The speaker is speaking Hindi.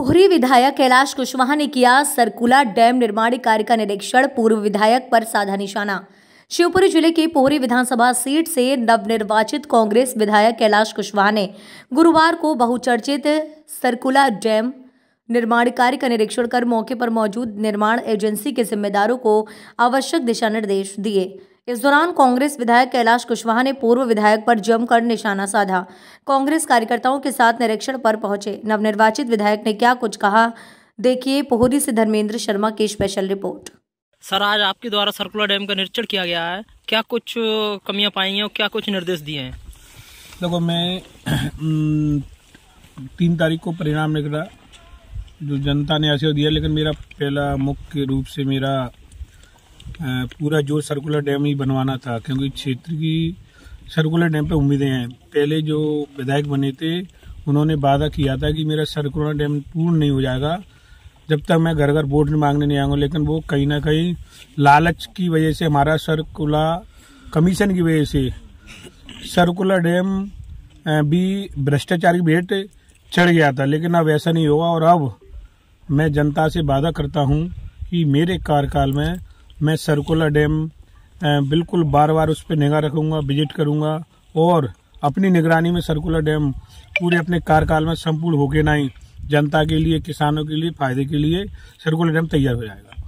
पोहरी विधायक कैलाश कुशवाहा ने किया सरकुला डैम निर्माण कार्य का निरीक्षण पूर्व विधायक पर साधा निशाना शिवपुरी जिले की पोहरी विधानसभा सीट से नवनिर्वाचित कांग्रेस विधायक कैलाश कुशवाहा ने गुरुवार को बहुचर्चित सरकुला डैम निर्माण कार्य का निरीक्षण कर मौके पर मौजूद निर्माण एजेंसी के जिम्मेदारों को आवश्यक दिशा निर्देश दिए इस दौरान कांग्रेस विधायक कैलाश कुशवाहा ने पूर्व विधायक पर जमकर निशाना साधा कांग्रेस कार्यकर्ताओं के साथ निरीक्षण पर पहुंचे नवनिर्वाचित विधायक ने क्या कुछ कहा देखिए पोहरी से धर्मेंद्र शर्मा की स्पेशल रिपोर्ट सर आज आपके द्वारा सर्कुलर डैम का निरीक्षण किया गया है क्या कुछ कमियां पाई हैं और क्या कुछ निर्देश दिए हैं देखो मैं तीन तारीख को परिणाम निकला जो जनता ने आशीर्वाद दिया लेकिन मेरा पहला मुख्य रूप से मेरा पूरा जो सर्कुलर डैम ही बनवाना था क्योंकि क्षेत्र की सर्कुलर डैम पे उम्मीदें हैं पहले जो विधायक बने थे उन्होंने वादा किया था कि मेरा सर्कुलर डैम पूर्ण नहीं हो जाएगा जब तक मैं घर घर वोट मांगने नहीं आऊँगा लेकिन वो कहीं ना कहीं लालच की वजह से हमारा सर्कुलर कमीशन की वजह से सर्कुलर डैम भी भ्रष्टाचार की भेंट चढ़ गया था लेकिन अब ऐसा नहीं होगा और अब मैं जनता से वादा करता हूँ कि मेरे कार्यकाल में मैं सरकोला डैम बिल्कुल बार बार उस पर निगाह रखूँगा विजिट करूँगा और अपनी निगरानी में सरकुलर डैम पूरे अपने कार्यकाल में संपूर्ण होके ना ही जनता के लिए किसानों के लिए फायदे के लिए सरकुलर डैम तैयार हो जाएगा